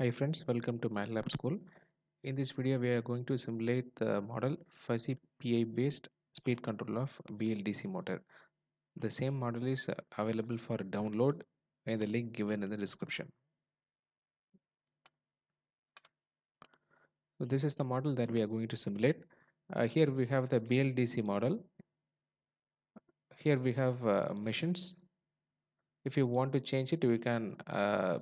Hi friends, welcome to MATLAB school. In this video, we are going to simulate the model fuzzy PI based speed control of BLDC motor. The same model is uh, available for download in the link given in the description. So this is the model that we are going to simulate. Uh, here we have the BLDC model. Here we have uh, machines if you want to change it we can uh,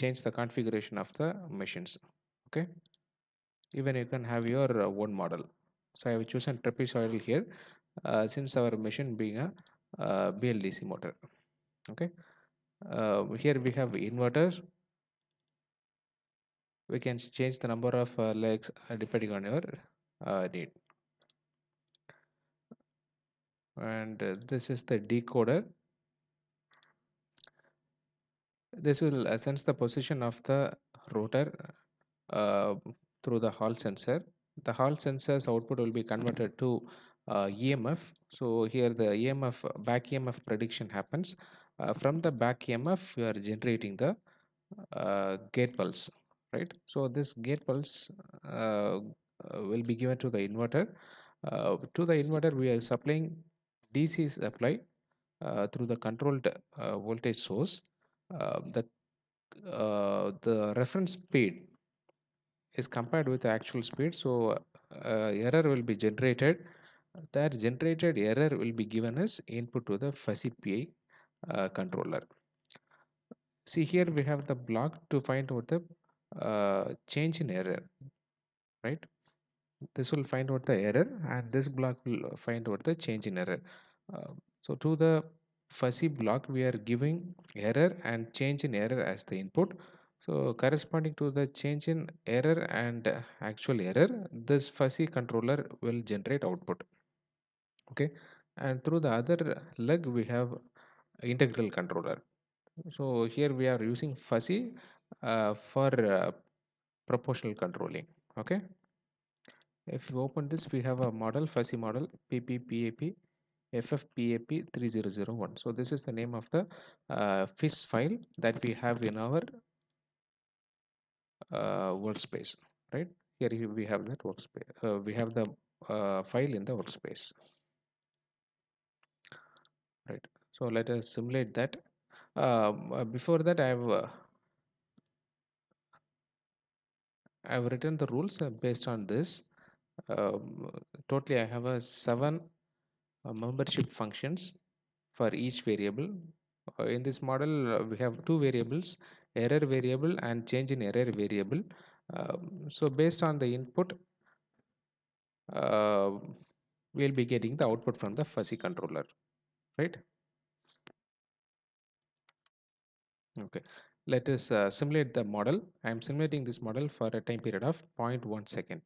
change the configuration of the machines okay even you can have your uh, own model so i have chosen trapezoidal here uh, since our machine being a uh, bldc motor okay uh, here we have inverters we can change the number of uh, legs depending on your need and this is the decoder this will uh, sense the position of the rotor uh, through the Hall sensor. The Hall sensor's output will be converted to uh, EMF. So here the EMF back EMF prediction happens. Uh, from the back EMF, you are generating the uh, gate pulse, right? So this gate pulse will be given to the inverter. to the inverter, we are supplying DC supply through the controlled voltage source uh, the uh, the reference speed is compared with the actual speed so uh, error will be generated that generated error will be given as input to the fuzzy PI uh, controller see here we have the block to find out the change in error right this will find out the error and this block will find out the change in error uh, so to the fuzzy block we are giving error and change in error as the input so corresponding to the change in error and actual error this fuzzy controller will generate output okay and through the other leg we have integral controller so here we are using fuzzy uh, for uh, proportional controlling okay if you open this we have a model fuzzy model pppap ffpap3001 so this is the name of the uh, FIS file that we have in our uh, workspace right here we have that workspace uh, we have the uh, file in the workspace right so let us simulate that um, uh, before that I have uh, I have written the rules uh, based on this um, totally I have a 7 uh, membership functions for each variable uh, in this model uh, we have two variables error variable and change in error variable um, so based on the input we'll be getting the output from the fuzzy controller right okay let us simulate the model i am simulating this model for a time period of 0.1 second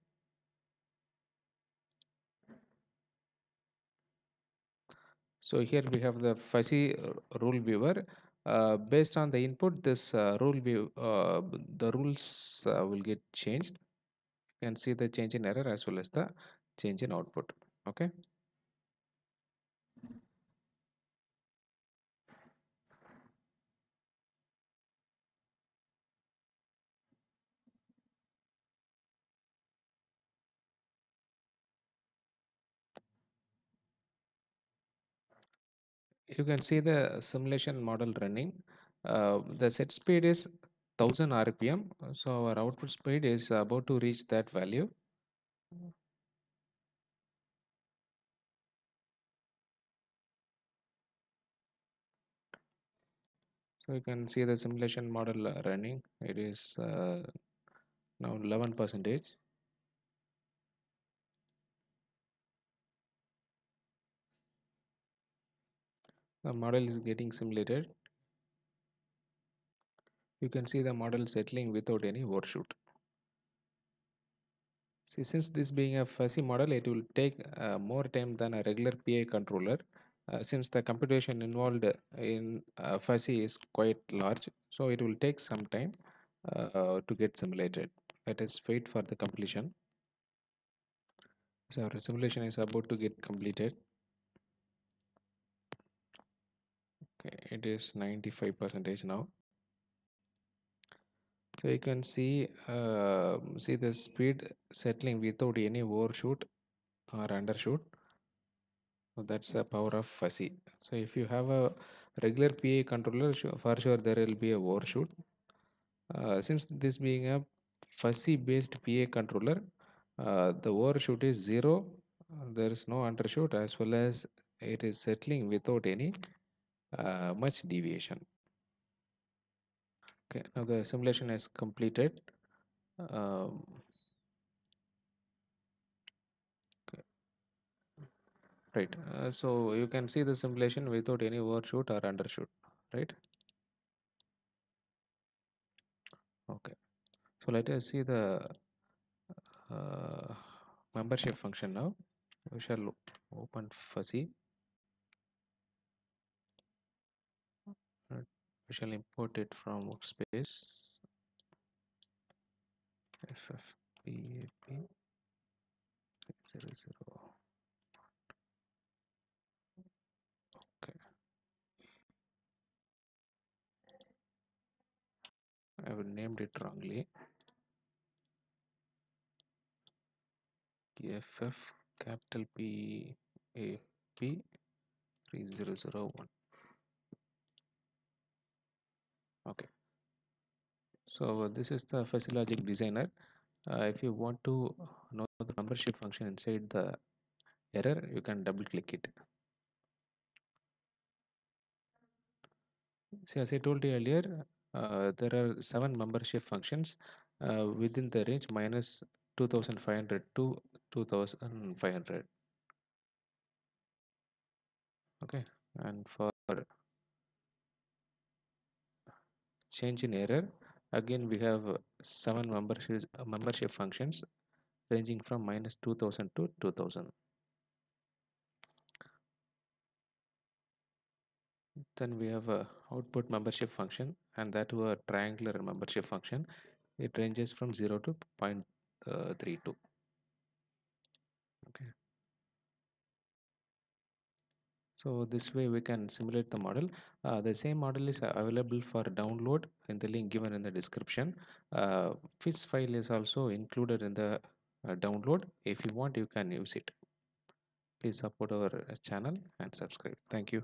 So here we have the fuzzy uh, rule viewer. Uh, based on the input, this uh, rule view, uh, the rules uh, will get changed. You can see the change in error as well as the change in output. Okay. you can see the simulation model running uh, the set speed is 1000 rpm so our output speed is about to reach that value so you can see the simulation model uh, running it is uh, now 11 percentage the model is getting simulated you can see the model settling without any overshoot see since this being a fuzzy model it will take uh, more time than a regular PI controller uh, since the computation involved in uh, fuzzy is quite large so it will take some time uh, to get simulated let us wait for the completion so our simulation is about to get completed okay it is 95 percentage now so you can see uh, see the speed settling without any overshoot or undershoot so that's the power of fuzzy so if you have a regular PA controller for sure there will be a overshoot uh, since this being a fuzzy based PA controller uh, the overshoot is zero there is no undershoot as well as it is settling without any uh, much deviation okay now the simulation is completed um, okay. right uh, so you can see the simulation without any overshoot or undershoot right okay so let us see the uh, membership function now we shall open fuzzy we shall import it from workspace ffpap 00 okay i have named it wrongly ff capital p a p 3001 okay so uh, this is the fuzzy logic designer uh, if you want to know the membership function inside the error you can double click it see as I told you earlier uh, there are seven membership functions uh, within the range minus 2500 to 2500 okay and for change in error again we have seven membership membership functions ranging from minus 2000 to 2000 then we have a output membership function and that were a triangular membership function it ranges from 0 to uh, 0.32 so this way we can simulate the model uh, the same model is available for download in the link given in the description uh, FIS file is also included in the uh, download if you want you can use it please support our channel and subscribe thank you